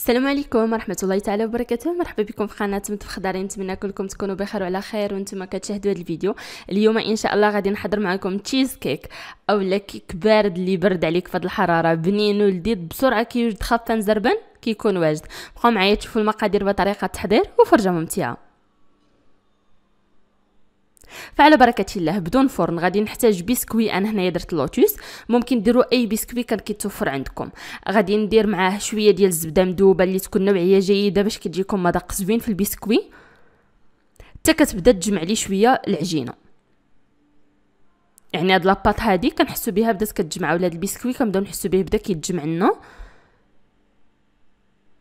السلام عليكم ورحمه الله تعالى وبركاته مرحبا بكم في قناه مطبخ دارين نتمنى كلكم تكونوا بخير وعلى خير وانتم كتشاهدوا هذا الفيديو اليوم ان شاء الله غادي نحضر معكم تشيز كيك اولا كيك بارد اللي برد عليك في الحراره بنين ولذيذ بسرعه كيوجد خفان زربان كيكون واجد بقاو معايا تشوفوا المقادير بطريقه التحضير وفرجه ممتعه فعلى بركه الله بدون فرن غادي نحتاج بسكوي انا هنايا درت لوتوس ممكن ديروا اي بسكوي كان كيتوفر عندكم غادي ندير معاه شويه ديال الزبده مذوبه اللي تكون نوعيه جيده باش كتجيكم مذاق زوين في البسكوي حتى كتبدا تجمع لي شويه العجينه يعني هاد لاباط هادي كنحسو بها بدات كتجمع هاد البسكوي كنبداو نحسو بيه بدا كيتجمع لنا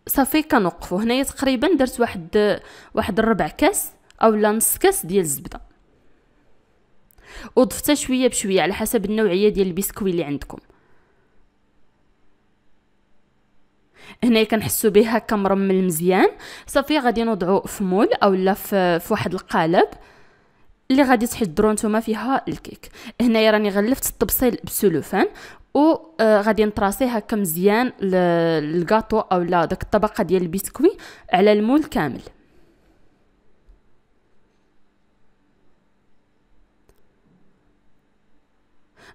صافي كنوقفو هنايا تقريبا درت واحد واحد الربع كاس اولا نص كاس ديال الزبده وضفتها شويه بشويه على حسب النوعيه ديال البسكوي اللي عندكم هنا كنحسو بها هكا مرمل مزيان صافي غادي نوضعو في مول اولا في, في واحد القالب اللي غادي تحضروا نتوما فيها الكيك هنايا راني غلفت الطبسيل بسولوفان و آه، غادي نطراسي هكا مزيان الكاطو اولا داك الطبقه ديال البسكوي على المول كامل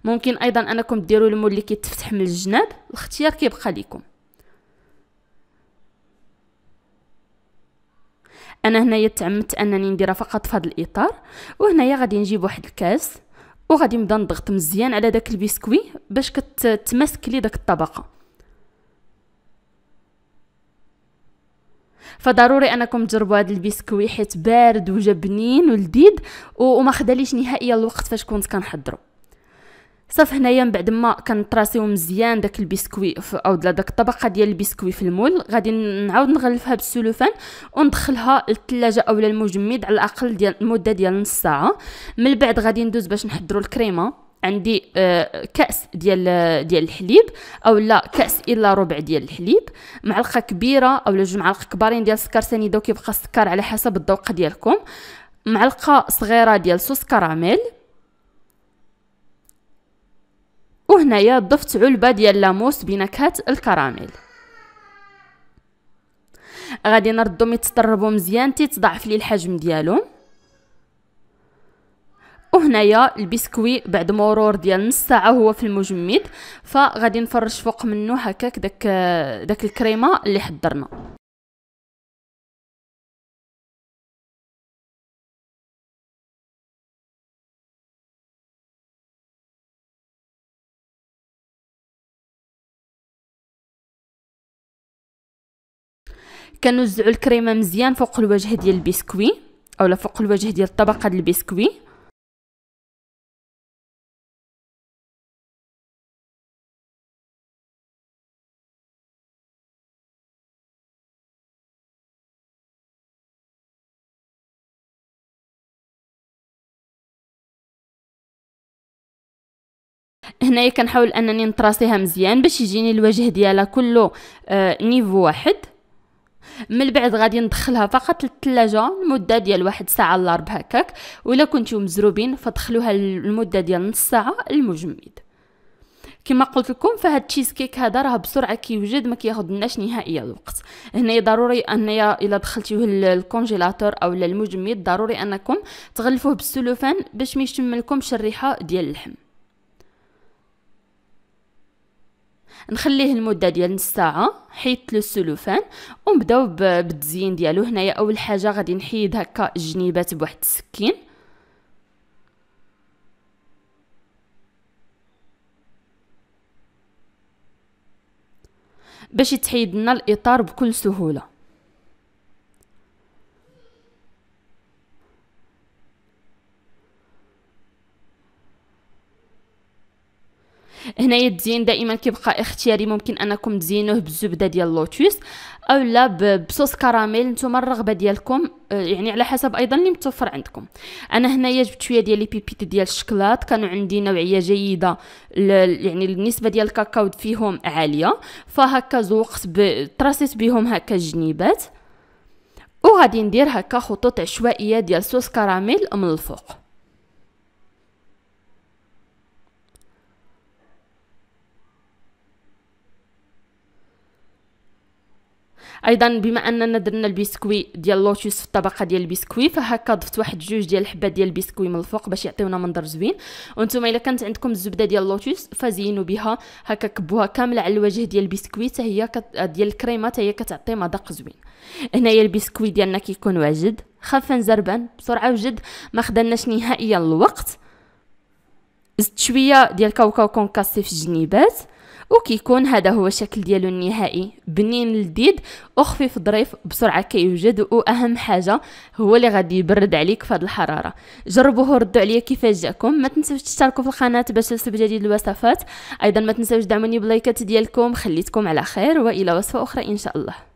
ممكن ايضا انكم ديروا المول اللي كيتفتح من الجناب الاختيار كيبقى لكم انا هنايا تعمدت انني نديرها فقط في هذا الاطار وهنايا غادي نجيب واحد الكاس وغادي نبدا نضغط مزيان على داك البسكوي باش كتماسك لي داك الطبقه فضروري انكم تجربوا هذا البسكوي حيت بارد وجبنين ولذيذ وما خداليش نهائيا الوقت فاش كنت كنحضره صاف هنايا من بعد ما كنطراسيو مزيان داك البسكوي او داك الطبقه ديال البسكوي في المول غادي نعاود نغلفها بالسلوفان وندخلها للثلاجه اولا المجمد على الاقل ديال المده ديال نص ساعه من بعد غادي ندوز باش نحضروا الكريمه عندي آه، كاس ديال ديال الحليب او لا كاس الا ربع ديال الحليب معلقه كبيره او جوج معالق كبارين ديال السكر سنيده وكيبقى السكر على حسب الذوق ديالكم معلقه صغيره ديال صوص كراميل هنايا ضفت علبة ديال لاموس بنكهة الكراميل غادي نردهم يتطربوا مزيان تيتضاعف لي الحجم ديالهم وهنايا البسكوي بعد مرور ديال نص ساعه هو في المجمد فغادي نفرش فوق منه هكاك داك داك الكريمه اللي حضرنا كنوزعوا الكريمه مزيان فوق الوجه ديال البسكوي اولا فوق الوجه ديال الطبقه ديال البسكوي هنايا كنحاول انني نطراسيها مزيان باش يجيني الوجه ديالها كله آه نيفو واحد من بعد غادي ندخلها فقط للثلاجه لمدة ديال واحد ساعه لارب هكاك ولا كنتو مزروبين فدخلوها لمدة ديال نص ساعه المجمد كما قلت لكم فهاد تشيز كيك هذا راه بسرعه كيوجد ما كياخذناش نهائيا الوقت هنا ضروري ان الا دخلتيه للكونجيلاتور او للمجمد ضروري انكم تغلفوه بالسلوفان باش ما يشملكمش الريحه ديال اللحم نخليه المده ديال نص ساعه حيدت أو نبداو ونبداو بالتزيين ديالو هنايا اول حاجه غادي نحيد هكا الجنيبات بواحد السكين باش يتحيد لنا الاطار بكل سهوله هنايا التزيين دائما كيبقى اختياري ممكن انكم تزينوه بالزبده ديال اللوتوس لا بصوص كراميل نتوما الرغبه ديالكم آه، يعني على حسب ايضا اللي متوفر عندكم انا هنايا جبت شويه ديال لي بيبيت ديال الشكلاط كانوا عندي نوعيه جيده يعني النسبه ديال الكاكاو فيهم عاليه فهكا زوقت تراسيت بهم هكا الجنيبات وغادي ندير هكا خطوط عشوائيه ديال صوص كراميل من الفوق ايضا بما اننا درنا البسكوي ديال لوتوس في الطبقه ديال البسكوي فهكا ضفت واحد جوج ديال الحبات ديال البسكوي من الفوق باش يعطيونا منظر زوين وانتم الا كانت عندكم الزبده ديال لوتوس فزينوا بها هكا كبوها كامله على الوجه ديال البسكوي حتى هي كت... ديال الكريمه حتى هي كتعطي مذاق زوين هنايا البسكوي ديالنا كيكون واجد خفا زربان بسرعه وجد ما خدناش نهائيا الوقت زدت شويه ديال كاوكاو كونكاسي في الجنيبات وكيكون هذا هو الشكل ديالو النهائي بنين لذيذ وخفيف في الظريف بسرعه كيوجد واهم حاجه هو اللي غادي يبرد عليك في هذه الحراره جربوه وردوا عليا كيفاش جاكم ما تنساوش تشتركوا في القناه باش تلتقوا بجديد الوصفات ايضا ما تنساوش دعموني بلايكات ديالكم خليتكم على خير والى وصفه اخرى ان شاء الله